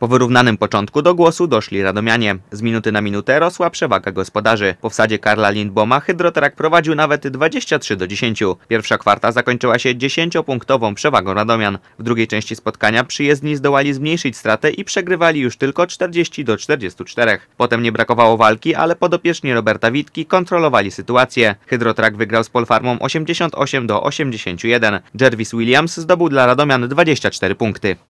Po wyrównanym początku do głosu doszli Radomianie. Z minuty na minutę rosła przewaga gospodarzy. Po wsadzie Karla Lindboma Hydroterak prowadził nawet 23 do 10. Pierwsza kwarta zakończyła się 10-punktową przewagą Radomian. W drugiej części spotkania przyjezdni zdołali zmniejszyć stratę i przegrywali już tylko 40 do 44. Potem nie brakowało walki, ale podopieczni Roberta Witki kontrolowali sytuację. Hydroterak wygrał z Polfarmą 88 do 81. Jervis Williams zdobył dla Radomian 24 punkty.